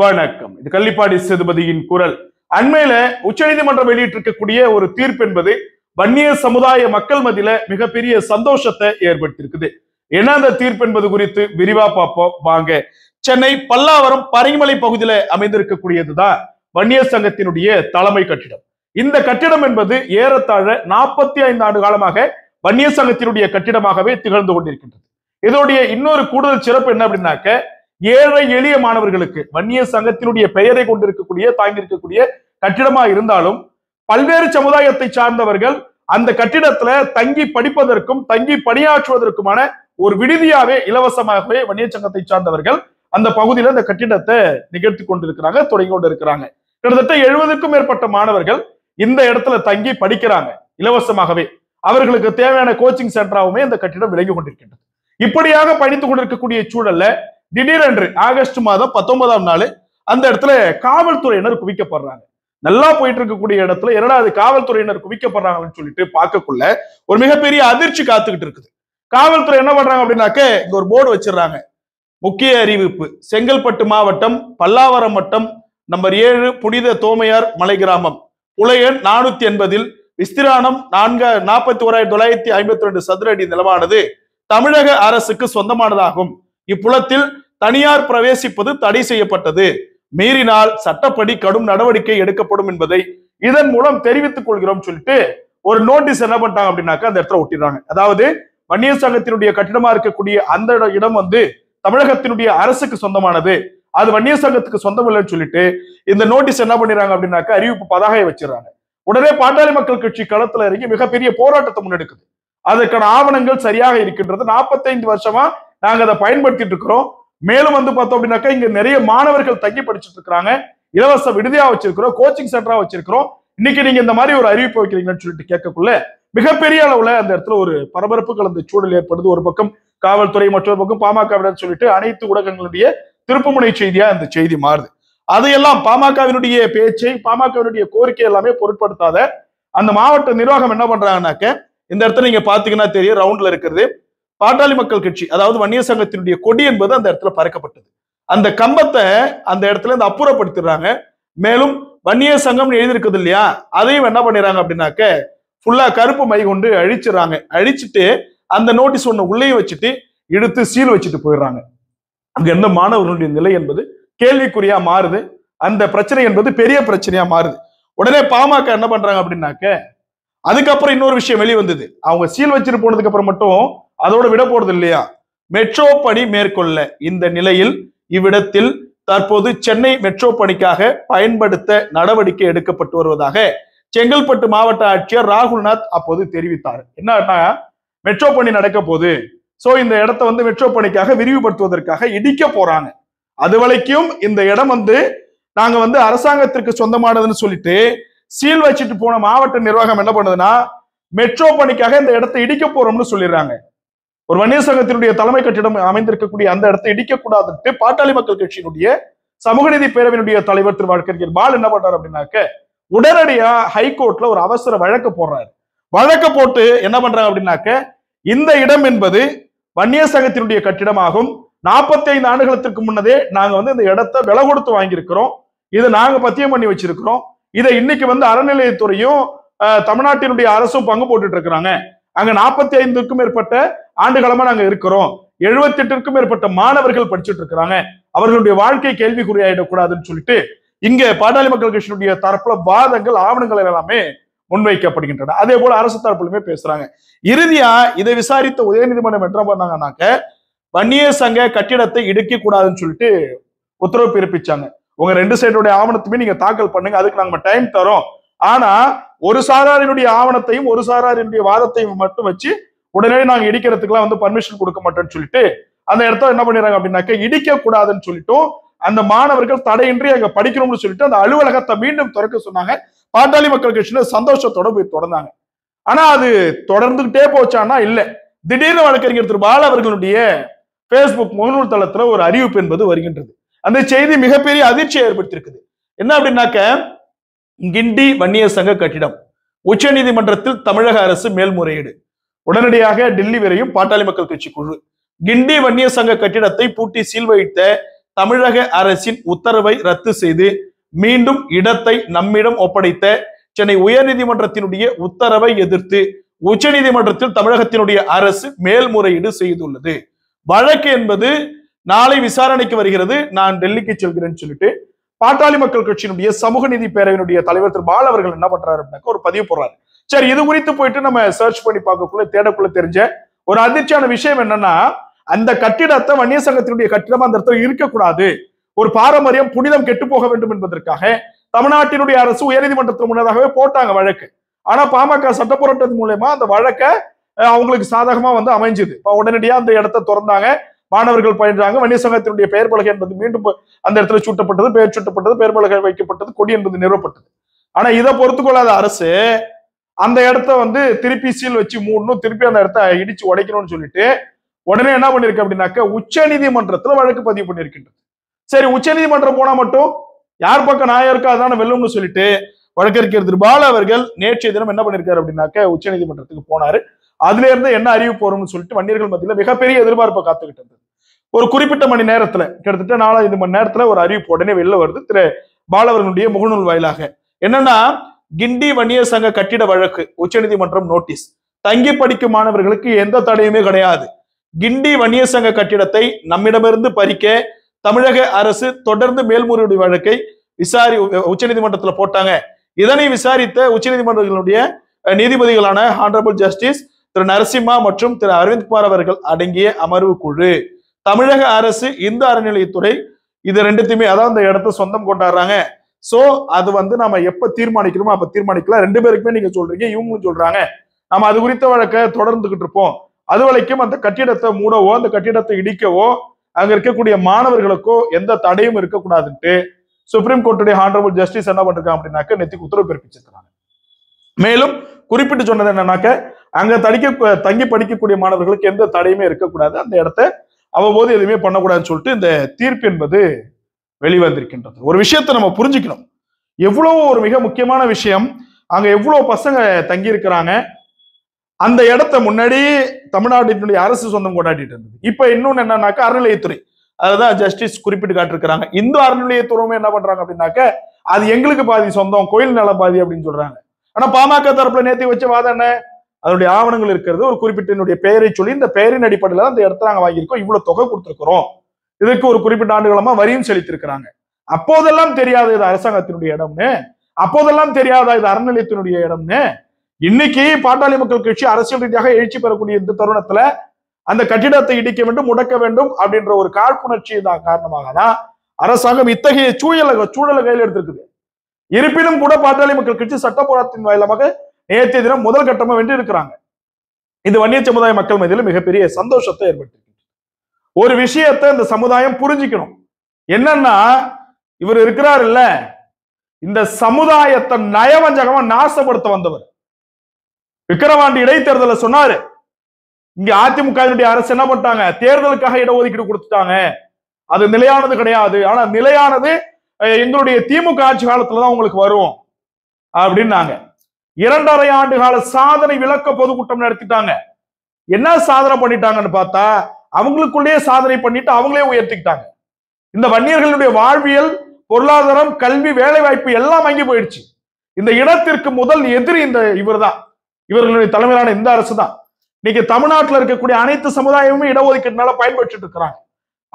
வணக்கம் இது கள்ளிப்பாடி சேதுபதியின் குரல் அண்மையில உச்சநீதிமன்றம் வெளியிட்டிருக்கக்கூடிய ஒரு தீர்ப்பு என்பது வன்னிய சமுதாய மக்கள் மதியில மிகப்பெரிய சந்தோஷத்தை ஏற்படுத்தியிருக்குது என்ன அந்த தீர்ப்பு என்பது குறித்து விரிவா பார்ப்போம் வாங்க சென்னை பல்லாவரம் பரிமலை பகுதியில அமைந்திருக்கக்கூடியதுதான் வன்னிய சங்கத்தினுடைய தலைமை கட்டிடம் இந்த கட்டிடம் என்பது ஏறத்தாழ நாற்பத்தி ஐந்து ஆண்டு காலமாக வன்னிய சங்கத்தினுடைய கட்டிடமாகவே திகழ்ந்து கொண்டிருக்கின்றது இதோடைய இன்னொரு கூடுதல் சிறப்பு என்ன அப்படின்னாக்க ஏழை எளிய மாணவர்களுக்கு வன்னிய சங்கத்தினுடைய பெயரை கொண்டிருக்கக்கூடிய தாங்கியிருக்கக்கூடிய கட்டிடமா இருந்தாலும் பல்வேறு சமுதாயத்தை சார்ந்தவர்கள் அந்த கட்டிடத்துல தங்கி படிப்பதற்கும் தங்கி பணியாற்றுவதற்குமான ஒரு விடுதியாவே இலவசமாகவே வன்னிய சங்கத்தை சார்ந்தவர்கள் அந்த பகுதியில அந்த கட்டிடத்தை நிகழ்த்தி கொண்டிருக்கிறாங்க தொடங்கி கொண்டு இருக்கிறாங்க கிட்டத்தட்ட எழுபதுக்கும் மேற்பட்ட மாணவர்கள் இந்த இடத்துல தங்கி படிக்கிறாங்க இலவசமாகவே அவர்களுக்கு தேவையான கோச்சிங் சென்டராகவுமே இந்த கட்டிடம் விலகி கொண்டிருக்கின்றது இப்படியாக படித்துக் கொண்டிருக்கக்கூடிய சூழல்ல திடீரென்று ஆகஸ்ட் மாதம் பத்தொன்பதாம் நாள் அந்த இடத்துல காவல்துறையினர் குவிக்கப்படுறாங்க நல்லா போயிட்டு இருக்கக்கூடிய இடத்துல என்னடா அது காவல்துறையினர் அப்படின்னு சொல்லிட்டு பார்க்கக்குள்ள ஒரு மிகப்பெரிய அதிர்ச்சி காத்துக்கிட்டு இருக்குது காவல்துறை என்ன பண்றாங்க அப்படின்னாக்க இங்க ஒரு போர்டு வச்சிடறாங்க முக்கிய அறிவிப்பு செங்கல்பட்டு மாவட்டம் பல்லாவரம் வட்டம் நம்பர் ஏழு புனித தோமையார் மலை கிராமம் உலையன் நானூத்தி எண்பதில் விஸ்திராணம் நான்கு நாற்பத்தி ஓராயிரத்தி தொள்ளாயிரத்தி ஐம்பத்தி ரெண்டு சதுர அடி நிலமானது தமிழக அரசுக்கு சொந்தமானதாகும் இப்புலத்தில் தனியார் பிரவேசிப்பது தடை செய்யப்பட்டது மீறினால் சட்டப்படி கடும் நடவடிக்கை எடுக்கப்படும் என்பதை இதன் மூலம் தெரிவித்துக் கொள்கிறோம் சொல்லிட்டு ஒரு நோட்டீஸ் என்ன பண்ணிட்டாங்க அப்படின்னாக்கா அந்த இடத்துல ஒட்டிடுறாங்க அதாவது வன்னியர் சங்கத்தினுடைய கட்டிடமா இருக்கக்கூடிய அந்த இடம் வந்து தமிழகத்தினுடைய அரசுக்கு சொந்தமானது அது வன்னியர் சங்கத்துக்கு சொந்தம் இல்லைன்னு சொல்லிட்டு இந்த நோட்டீஸ் என்ன பண்ணிடுறாங்க அப்படின்னாக்கா அறிவிப்பு பதாகையை வச்சிடறாங்க உடனே பாட்டாளி மக்கள் கட்சி களத்துல இறங்கி மிகப்பெரிய போராட்டத்தை முன்னெடுக்குது அதற்கான ஆவணங்கள் சரியாக இருக்கின்றது நாற்பத்தைந்து வருஷமா நாங்க அதை பயன்படுத்திட்டு இருக்கிறோம் மேலும் வந்து பார்த்தோம் அப்படின்னாக்கா இங்க நிறைய மாணவர்கள் தங்கி படிச்சுட்டு இருக்கிறாங்க இலவச விடுதியா வச்சிருக்கிறோம் கோச்சிங் சென்டரா வச்சிருக்கிறோம் இன்னைக்கு நீங்க இந்த மாதிரி ஒரு அறிவிப்பு வைக்கிறீங்கன்னு சொல்லிட்டு கேட்கக்குள்ள மிகப்பெரிய அளவுல அந்த இடத்துல ஒரு பரபரப்பு கலந்த சூழல் ஏற்படுது ஒரு பக்கம் காவல்துறை மற்றொரு பக்கம் பாமகவிடம் சொல்லிட்டு அனைத்து ஊடகங்களுடைய திருப்புமுனை செய்தியா அந்த செய்தி மாறுது அதையெல்லாம் பாமகவினுடைய பேச்சை பாமகவினுடைய கோரிக்கை எல்லாமே பொருட்படுத்தாத அந்த மாவட்ட நிர்வாகம் என்ன பண்றாங்கன்னாக்க இந்த இடத்துல நீங்க பாத்தீங்கன்னா தெரியும் ரவுண்ட்ல இருக்கிறது பாட்டாளி மக்கள் கட்சி அதாவது வன்னியர் சங்கத்தினுடைய கொடி என்பது அந்த இடத்துல பறக்கப்பட்டது அந்த கம்பத்தை அந்த இடத்துல இந்த அப்புறப்படுத்திடுறாங்க மேலும் வன்னியர் சங்கம்னு எழுதியிருக்குது இல்லையா அதையும் என்ன பண்ணிடுறாங்க அப்படின்னாக்க ஃபுல்லா கருப்பு மை கொண்டு அழிச்சிடுறாங்க அழிச்சிட்டு அந்த நோட்டீஸ் ஒன்று உள்ளே வச்சுட்டு இழுத்து சீல் வச்சுட்டு போயிடுறாங்க அங்க எந்த மாணவர்களுடைய நிலை என்பது கேள்விக்குறியா மாறுது அந்த பிரச்சனை என்பது பெரிய பிரச்சனையா மாறுது உடனே பாமக என்ன பண்றாங்க அப்படின்னாக்க அதுக்கப்புறம் இன்னொரு விஷயம் வெளிவந்தது வந்தது அவங்க சீல் வச்சுட்டு போனதுக்கு அப்புறம் மட்டும் அதோட விட போறது இல்லையா மெட்ரோ பணி மேற்கொள்ள இந்த நிலையில் இவ்விடத்தில் தற்போது சென்னை மெட்ரோ பணிக்காக பயன்படுத்த நடவடிக்கை எடுக்கப்பட்டு வருவதாக செங்கல்பட்டு மாவட்ட ஆட்சியர் ராகுல்நாத் அப்போது தெரிவித்தார் என்ன மெட்ரோ பணி நடக்க போது சோ இந்த இடத்த வந்து மெட்ரோ பணிக்காக விரிவுபடுத்துவதற்காக இடிக்க போறாங்க அது வரைக்கும் இந்த இடம் வந்து நாங்க வந்து அரசாங்கத்திற்கு சொந்தமானதுன்னு சொல்லிட்டு சீல் வச்சுட்டு போன மாவட்ட நிர்வாகம் என்ன பண்ணுதுன்னா மெட்ரோ பணிக்காக இந்த இடத்தை இடிக்க போறோம்னு சொல்லிடுறாங்க ஒரு வன்னிய சங்கத்தினுடைய தலைமை கட்டிடம் அமைந்திருக்கக்கூடிய அந்த இடத்தை இடிக்கக்கூடாது பாட்டாளி மக்கள் கட்சியினுடைய சமூக நீதி பேரவையினுடைய தலைவர் திரு வழக்கறிஞர் பால் என்ன பண்றாரு அப்படின்னாக்க உடனடியா ஹைகோர்ட்ல ஒரு அவசர வழக்கு போடுறாரு வழக்கு போட்டு என்ன பண்றாங்க அப்படின்னாக்க இந்த இடம் என்பது வன்னிய சங்கத்தினுடைய கட்டிடமாகும் நாற்பத்தி ஐந்து ஆண்டுகளுக்கு முன்னதே நாங்க வந்து இந்த இடத்தை விலை கொடுத்து வாங்கியிருக்கிறோம் இதை நாங்க பத்தியம் பண்ணி வச்சிருக்கிறோம் இதை இன்னைக்கு வந்து அறநிலையத்துறையும் தமிழ்நாட்டினுடைய அரசும் பங்கு போட்டுட்டு இருக்கிறாங்க அங்க நாற்பத்தி ஐந்துக்கும் மேற்பட்ட ஆண்டு காலமா நாங்க இருக்கிறோம் எட்டுக்கும் மேற்பட்ட மாணவர்கள் படிச்சுட்டு இருக்கிறாங்க அவர்களுடைய வாழ்க்கை ஆயிடக்கூடாதுன்னு சொல்லிட்டு இங்க பாட்டாளி மக்கள் கட்சியினுடைய தரப்புல வாதங்கள் ஆவணங்கள் எல்லாமே முன்வைக்கப்படுகின்றன அதே போல அரசு தரப்புலுமே பேசுறாங்க இறுதியா இதை விசாரித்த உதயநீதிமன்றம் என்ன பண்ணாங்கன்னாக்க வன்னியர் சங்க கட்டிடத்தை இடுக்க கூடாதுன்னு சொல்லிட்டு உத்தரவு பிறப்பிச்சாங்க உங்க ரெண்டு சைடுடைய ஆவணத்துமே நீங்க தாக்கல் பண்ணுங்க அதுக்கு நாங்க டைம் தரோம் ஆனா ஒரு சாராரினுடைய ஆவணத்தையும் ஒரு சாராரினுடைய வாதத்தையும் மட்டும் வச்சு உடனே நாங்க இடிக்கிறதுக்குலாம் வந்து பர்மிஷன் கொடுக்க மாட்டோம்னு சொல்லிட்டு அந்த இடத்த என்ன பண்ணிடுறாங்க அப்படின்னாக்க இடிக்க கூடாதுன்னு சொல்லிட்டும் அந்த மாணவர்கள் தடையின்றி அங்க படிக்கணும்னு சொல்லிட்டு அந்த அலுவலகத்தை மீண்டும் திறக்க சொன்னாங்க பாட்டாளி மக்கள் கட்சியில சந்தோஷத்தோட போய் தொடர்ந்தாங்க ஆனா அது தொடர்ந்துகிட்டே போச்சான்னா இல்லை திடீர்னு வழக்கறிஞர் திரு பால அவர்களுடைய பேஸ்புக் முகநூல் தளத்துல ஒரு அறிவிப்பு என்பது வருகின்றது அந்த செய்தி மிகப்பெரிய அதிர்ச்சியை ஏற்படுத்தியிருக்குது என்ன அப்படின்னாக்க கிண்டி வன்னிய சங்க கட்டிடம் உச்ச நீதிமன்றத்தில் தமிழக அரசு மேல்முறையீடு உடனடியாக டெல்லி வரையும் பாட்டாளி மக்கள் கட்சி குழு கிண்டி வன்னிய சங்க கட்டிடத்தை பூட்டி சீல் வைத்த தமிழக அரசின் உத்தரவை ரத்து செய்து மீண்டும் இடத்தை நம்மிடம் ஒப்படைத்த சென்னை உயர்நீதிமன்றத்தினுடைய உத்தரவை எதிர்த்து உச்சநீதிமன்றத்தில் தமிழகத்தினுடைய அரசு மேல்முறையீடு செய்துள்ளது வழக்கு என்பது நாளை விசாரணைக்கு வருகிறது நான் டெல்லிக்கு செல்கிறேன்னு சொல்லிட்டு பாட்டாளி மக்கள் கட்சியினுடைய சமூக நீதி பேரவையினுடைய தலைவர் திரு பால் அவர்கள் என்ன பண்றாரு அப்படின்னாக்க ஒரு பதிவு போடுறாரு சரி இது குறித்து போயிட்டு நம்ம சர்ச் பண்ணி பார்க்கக்குள்ள தேடக்குள்ள தெரிஞ்ச ஒரு அதிர்ச்சியான விஷயம் என்னன்னா அந்த கட்டிடத்தை வன்னிய சங்கத்தினுடைய கட்டிடம் அந்த இடத்துல இருக்கக்கூடாது ஒரு பாரம்பரியம் புனிதம் கெட்டு போக வேண்டும் என்பதற்காக தமிழ்நாட்டினுடைய அரசு உயர்நீதிமன்றத்தில் முன்னதாகவே போட்டாங்க வழக்கு ஆனா பாமக சட்ட போராட்டத்தின் மூலயமா அந்த வழக்க அவங்களுக்கு சாதகமா வந்து அமைஞ்சுது இப்போ உடனடியா அந்த இடத்த திறந்தாங்க மாணவர்கள் பயின்றாங்க வன்னிய சங்கத்தினுடைய பெயர் பலகை என்பது மீண்டும் அந்த இடத்துல சூட்டப்பட்டது பெயர் சூட்டப்பட்டது பெயர் பலகை வைக்கப்பட்டது கொடி என்பது நிறுவப்பட்டது ஆனா இதை பொறுத்துக்கொள்ளாத அரசு அந்த இடத்த வந்து திருப்பி சீல் வச்சு மூடணும் திருப்பி அந்த இடத்த இடிச்சு உடைக்கணும்னு சொல்லிட்டு உடனே என்ன பண்ணிருக்கு அப்படின்னாக்க உச்ச நீதிமன்றத்துல வழக்கு பதிவு பண்ணிருக்கின்றது சரி உச்ச நீதிமன்றம் போனா மட்டும் யார் பக்கம் நான் இருக்கா அதான வெல்லும்னு சொல்லிட்டு வழக்கறிஞர் பால அவர்கள் நேற்றைய தினம் என்ன பண்ணிருக்காரு அப்படின்னாக்க உச்ச நீதிமன்றத்துக்கு போனாரு அதுல இருந்து என்ன அறிவு போறோம்னு சொல்லிட்டு வன்னியர்கள் மத்தியில மிகப்பெரிய எதிர்பார்ப்பை காத்துக்கிட்டு இருந்தது ஒரு குறிப்பிட்ட மணி நேரத்துல கிட்டத்தட்ட நாலஞ்சு மணி நேரத்துல ஒரு அறிவிப்பு உடனே வெளில வருது திரு பாலவர்களுடைய முகநூல் வாயிலாக என்னன்னா கிண்டி வன்னியர் சங்க கட்டிட வழக்கு உச்சநீதிமன்றம் நோட்டீஸ் தங்கி படிக்கும் மாணவர்களுக்கு எந்த தடையுமே கிடையாது கிண்டி வன்னியர் சங்க கட்டிடத்தை நம்மிடமிருந்து பறிக்க தமிழக அரசு தொடர்ந்து மேல்முறையீடு வழக்கை விசாரி உச்சநீதிமன்றத்தில் போட்டாங்க இதனை விசாரித்த உச்சநீதிமன்றங்களுடைய நீதிபதிகளான ஹானரபிள் ஜஸ்டிஸ் திரு நரசிம்மா மற்றும் திரு குமார் அவர்கள் அடங்கிய அமர்வு குழு தமிழக அரசு இந்து அறநிலையத்துறை இது ரெண்டுத்தையுமே அதான் அந்த இடத்த சொந்தம் கொண்டாடுறாங்க சோ அது வந்து நம்ம எப்ப தீர்மானிக்கணுமோ அப்ப தீர்மானிக்கலாம் ரெண்டு பேருக்குமே நீங்க சொல்றீங்க இவங்களும் சொல்றாங்க நம்ம அது குறித்த வழக்க தொடர்ந்துகிட்டு இருப்போம் அது வரைக்கும் அந்த கட்டிடத்தை மூடவோ அந்த கட்டிடத்தை இடிக்கவோ அங்க இருக்கக்கூடிய மாணவர்களுக்கோ எந்த தடையும் இருக்கக்கூடாதுன்ட்டு சுப்ரீம் கோர்ட்டுடைய ஹானரபிள் ஜஸ்டிஸ் என்ன பண்ணிருக்காங்க அப்படின்னாக்க நெத்திக்கு உத்தரவு பிறப்பிச்சிருக்கிறாங்க மேலும் குறிப்பிட்டு சொன்னது என்னன்னாக்க அங்க தடிக்க தங்கி படிக்கக்கூடிய மாணவர்களுக்கு எந்த தடையுமே இருக்கக்கூடாது அந்த இடத்த அவ்வப்போது எதுவுமே பண்ணக்கூடாதுன்னு சொல்லிட்டு இந்த தீர்ப்பு என்பது வெளிவந்திருக்கின்றது ஒரு விஷயத்தை நம்ம புரிஞ்சுக்கணும் எவ்வளவு ஒரு மிக முக்கியமான விஷயம் அங்க எவ்வளவு பசங்க தங்கி இருக்கிறாங்க அந்த இடத்த முன்னாடி தமிழ்நாட்டினுடைய அரசு சொந்தம் கொண்டாடிட்டு இருந்தது இப்ப இன்னொன்னு என்னன்னாக்கா அறநிலையத்துறை அதுதான் ஜஸ்டிஸ் குறிப்பிட்டு காட்டிருக்கிறாங்க இந்த அறநிலையத்துறவுமே என்ன பண்றாங்க அப்படின்னாக்க அது எங்களுக்கு பாதி சொந்தம் கோயில் நல பாதி அப்படின்னு சொல்றாங்க ஆனா பாமக தரப்புல நேத்தி வச்ச வாதம் என்ன அதனுடைய ஆவணங்கள் இருக்கிறது ஒரு குறிப்பிட்ட என்னுடைய பெயரை சொல்லி இந்த பெயரின் அடிப்படையில் அந்த இடத்த நாங்கள் வாங்கியிருக்கோம் இவ்வளவு தொகை கொடுத்துருக்குறோம் இதுக்கு ஒரு குறிப்பிட்ட ஆண்டுகளமா வரியும் செலுத்திருக்கிறாங்க அப்போதெல்லாம் தெரியாத இது அரசாங்கத்தினுடைய இடம்னு அப்போதெல்லாம் தெரியாத இது அறநிலையத்தினுடைய இடம்னு இன்னைக்கு பாட்டாளி மக்கள் கட்சி அரசியல் ரீதியாக எழுச்சி பெறக்கூடிய இந்த தருணத்துல அந்த கட்டிடத்தை இடிக்க வேண்டும் முடக்க வேண்டும் அப்படின்ற ஒரு காழ்ப்புணர்ச்சி தான் காரணமாக தான் அரசாங்கம் இத்தகைய சூழல சூழலை கையில் எடுத்திருக்குது இருப்பினும் கூட பாட்டாளி மக்கள் கட்சி சட்ட போராட்டத்தின் வாயிலமாக நேற்றைய தினம் முதல் கட்டமாக வேண்டி இருக்கிறாங்க இது வன்னிய சமுதாய மக்கள் மத்தியிலும் மிகப்பெரிய சந்தோஷத்தை ஏற்பட்டிருக்கு ஒரு விஷயத்தை இந்த சமுதாயம் புரிஞ்சுக்கணும் என்னன்னா இவர் இருக்கிறார் இல்ல இந்த சமுதாயத்தை நயவஞ்சகமா நாசப்படுத்த வந்தவர் விக்கிரவாண்டி இடைத்தேர்தல சொன்னாரு இங்க அதிமுக அரசு என்ன பண்ணிட்டாங்க தேர்தலுக்காக இடஒதுக்கீடு கொடுத்துட்டாங்க அது நிலையானது கிடையாது ஆனா நிலையானது எங்களுடைய திமுக ஆட்சி காலத்துலதான் உங்களுக்கு வரும் அப்படின்னாங்க இரண்டரை ஆண்டு கால சாதனை விளக்க பொதுக்கூட்டம் நடத்திட்டாங்க என்ன சாதனை பண்ணிட்டாங்கன்னு பார்த்தா அவங்களுக்குள்ளேயே சாதனை பண்ணிட்டு அவங்களே உயர்த்திக்கிட்டாங்க இந்த வன்னியர்களுடைய வாழ்வியல் பொருளாதாரம் கல்வி வேலை வாய்ப்பு எல்லாம் வாங்கி போயிடுச்சு இந்த இடத்திற்கு முதல் எதிரி இந்த இவர் தான் இவர்களுடைய தலைமையிலான இந்த அரசு தான் இன்னைக்கு தமிழ்நாட்டில் இருக்கக்கூடிய அனைத்து சமுதாயமும் இடஒதுக்கீடுனால பயன்பெற்று இருக்கிறாங்க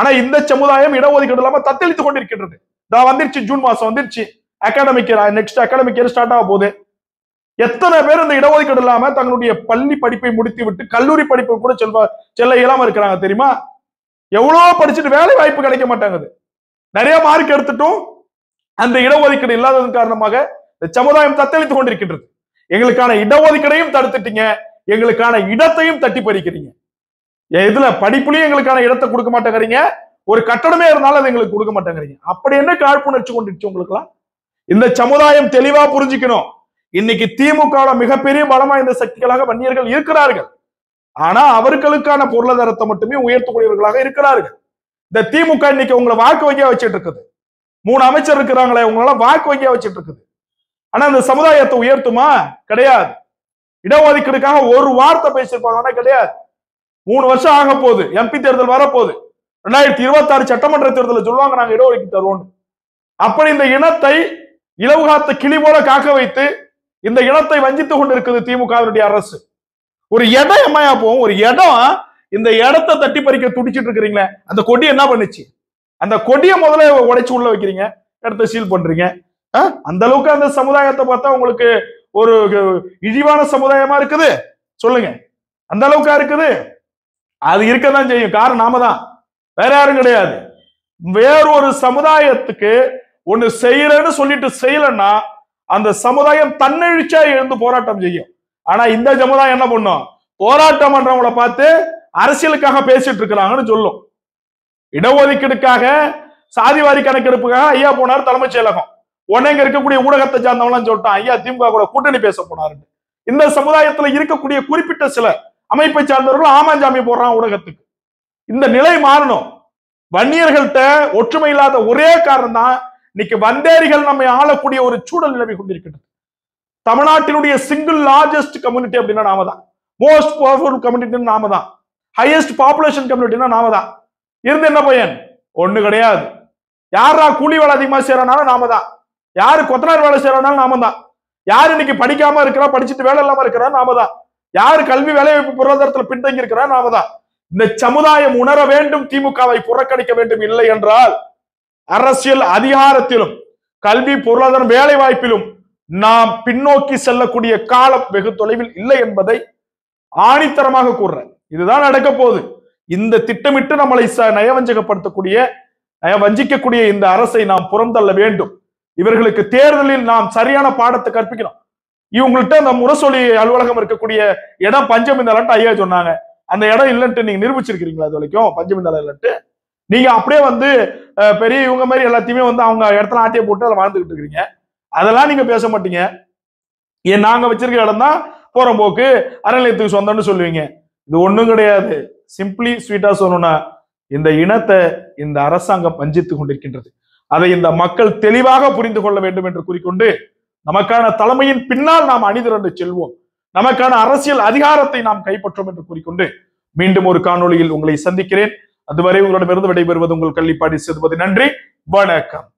ஆனா இந்த சமுதாயம் இடஒதுக்கீடு இல்லாம தத்தளித்துக் கொண்டிருக்கின்றது இதான் வந்துருச்சு ஜூன் மாசம் வந்துருச்சு அகாடமிக் நெக்ஸ்ட் அகாடமிக் ஸ்டார்ட் ஆக போகுது எத்தனை பேர் இந்த இடஒதுக்கீடு இல்லாம தங்களுடைய பள்ளி படிப்பை முடித்து விட்டு கல்லூரி படிப்பு கூட செல்வ செல்ல இயலாம இருக்கிறாங்க தெரியுமா எவ்வளவோ படிச்சுட்டு வேலை வாய்ப்பு கிடைக்க மாட்டாங்குது நிறைய மார்க் எடுத்துட்டும் அந்த இடஒதுக்கீடு இல்லாததன் காரணமாக இந்த சமுதாயம் தத்தளித்துக் கொண்டிருக்கின்றது எங்களுக்கான இடஒதுக்கீடையும் தடுத்துட்டீங்க எங்களுக்கான இடத்தையும் தட்டி பறிக்கிறீங்க இதுல படிப்புலயும் எங்களுக்கான இடத்தை கொடுக்க மாட்டேங்கிறீங்க ஒரு கட்டடமே இருந்தாலும் அது எங்களுக்கு கொடுக்க மாட்டேங்கிறீங்க அப்படி என்ன காழ்ப்புணர்ச்சி உங்களுக்கு உங்களுக்குலாம் இந்த சமுதாயம் தெளிவா புரிஞ்சுக்கணும் இன்னைக்கு திமுக மிகப்பெரிய பலமா இந்த சக்திகளாக வன்னியர்கள் இருக்கிறார்கள் ஆனா அவர்களுக்கான பொருளாதாரத்தை மட்டுமே உயர்த்தக்கூடியவர்களாக இருக்கிறார்கள் இந்த திமுக இன்னைக்கு உங்களை வாக்கு வங்கியா வச்சுட்டு இருக்குது மூணு அமைச்சர் இருக்கிறாங்களே உங்களால வாக்கு வங்கியா வச்சுட்டு இருக்குது ஆனா இந்த சமுதாயத்தை உயர்த்துமா கிடையாது இடஒதுக்கீடுக்காக ஒரு வார்த்தை பேசியிருப்பாங்க கிடையாது மூணு வருஷம் ஆக போகுது எம்பி தேர்தல் வரப்போகுது ரெண்டாயிரத்தி இருபத்தி ஆறு சட்டமன்ற தேர்தலில் சொல்லுவாங்க நாங்க இடஒதுக்கீடு தருவோம் அப்படி இந்த இனத்தை இலவுகாத்த கிளி போல காக்க வைத்து இந்த இடத்தை வஞ்சித்துக் கொண்டிருக்குது திமுகவினுடைய அரசு ஒரு இடம் எம்மையா போவோம் ஒரு இடம் இந்த இடத்தை தட்டி பறிக்க துடிச்சிட்டு இருக்கிறீங்களே அந்த கொடி என்ன பண்ணுச்சு அந்த கொடியை முதல்ல உடைச்சு உள்ள வைக்கிறீங்க இடத்த சீல் பண்றீங்க அந்த அளவுக்கு அந்த சமுதாயத்தை பார்த்தா உங்களுக்கு ஒரு இழிவான சமுதாயமா இருக்குது சொல்லுங்க அந்த அளவுக்கா இருக்குது அது இருக்க தான் செய்யும் காரணம் நாம தான் வேற யாரும் கிடையாது வேறொரு சமுதாயத்துக்கு ஒண்ணு செய்யலன்னு சொல்லிட்டு செய்யலன்னா அந்த சமுதாயம் தன்னெழுச்சியா எழுந்து போராட்டம் செய்யும் ஆனா இந்த சமுதாயம் என்ன பண்ணும் போராட்டம் பண்றவங்களை பார்த்து அரசியலுக்காக பேசிட்டு இருக்கிறாங்கன்னு சொல்லும் இடஒதுக்கீடுக்காக சாதிவாரி கணக்கெடுப்புக்காக ஐயா போனார் தலைமைச் செயலகம் உடனே இங்க இருக்கக்கூடிய ஊடகத்தை சார்ந்தவங்களாம் சொல்லிட்டான் ஐயா திமுக கூட கூட்டணி பேச போனாருன்னு இந்த சமுதாயத்துல இருக்கக்கூடிய குறிப்பிட்ட சில அமைப்பை சார்ந்தவர்கள் ஆமாஞ்சாமி போடுறான் ஊடகத்துக்கு இந்த நிலை மாறணும் வன்னியர்கள்ட்ட ஒற்றுமை இல்லாத ஒரே காரணம் தான் இன்னைக்கு வந்தேரிகள் நம்மை ஆளக்கூடிய ஒரு சூழல் நிலவி கொண்டிருக்கிறது தமிழ்நாட்டினுடைய சிங்கிள் லார்ஜஸ்ட் கம்யூனிட்டி அப்படின்னா நாம தான் மோஸ்ட் பவர்ஃபுல் கம்யூனிட்டின்னு நாம தான் ஹையஸ்ட் பாப்புலேஷன் கம்யூனிட்டினா நாம தான் இருந்து என்ன பையன் ஒண்ணு கிடையாது யாரா கூலி வேலை அதிகமா செய்யறனாலும் நாம தான் யாரு கொத்தனார் வேலை செய்யறனாலும் நாம தான் யார் இன்னைக்கு படிக்காம இருக்கிறா படிச்சுட்டு வேலை இல்லாம இருக்கிறா நாம தான் யாரு கல்வி வேலைவாய்ப்பு பொருளாதாரத்துல பின்தங்கி இருக்கிறா நாம தான் இந்த சமுதாயம் உணர வேண்டும் திமுகவை புறக்கணிக்க வேண்டும் இல்லை என்றால் அரசியல் அதிகாரத்திலும் கல்வி பொருளாதாரம் வேலை வாய்ப்பிலும் நாம் பின்னோக்கி செல்லக்கூடிய காலம் வெகு தொலைவில் இல்லை என்பதை ஆணித்தரமாக கூறுறேன் இதுதான் நடக்க போகுது இந்த திட்டமிட்டு நம்மளை நயவஞ்சகப்படுத்தக்கூடிய வஞ்சிக்கக்கூடிய இந்த அரசை நாம் புறந்தள்ள வேண்டும் இவர்களுக்கு தேர்தலில் நாம் சரியான பாடத்தை கற்பிக்கணும் இவங்கள்ட்ட அந்த முரசொலி அலுவலகம் இருக்கக்கூடிய இடம் பஞ்சமிந்தாலன்ட்டு ஐயா சொன்னாங்க அந்த இடம் இல்லைன்ட்டு நீங்க நிரூபிச்சிருக்கிறீங்களா அது வரைக்கும் பஞ்சமிந்தாலம் இல்லைன்ட்டு நீங்க அப்படியே வந்து பெரிய இவங்க மாதிரி எல்லாத்தையுமே வந்து அவங்க இடத்துல ஆட்டிய போட்டு அதை வாழ்ந்துகிட்டு இருக்கிறீங்க அதெல்லாம் நீங்க பேச மாட்டீங்க ஏன் நாங்க வச்சிருக்க இடம் தான் போற போக்கு அறநிலையத்துக்கு சொந்தம்னு சொல்லுவீங்க இது ஒண்ணும் கிடையாது சிம்பிளி ஸ்வீட்டா சொல்லணும்னா இந்த இனத்தை இந்த அரசாங்கம் வஞ்சித்து கொண்டிருக்கின்றது அதை இந்த மக்கள் தெளிவாக புரிந்து கொள்ள வேண்டும் என்று கூறிக்கொண்டு நமக்கான தலைமையின் பின்னால் நாம் அணிதிரண்டு செல்வோம் நமக்கான அரசியல் அதிகாரத்தை நாம் கைப்பற்றோம் என்று கூறிக்கொண்டு மீண்டும் ஒரு காணொளியில் உங்களை சந்திக்கிறேன் அதுவரை உங்களிடமிருந்து விடைபெறுவது உங்கள் கள்ளிப்பாடி சேதுபதி நன்றி வணக்கம்